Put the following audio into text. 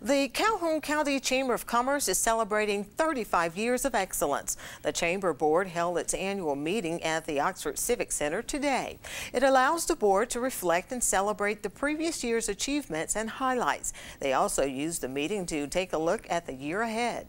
The Calhoun County Chamber of Commerce is celebrating 35 years of excellence. The Chamber Board held its annual meeting at the Oxford Civic Center today. It allows the board to reflect and celebrate the previous year's achievements and highlights. They also use the meeting to take a look at the year ahead.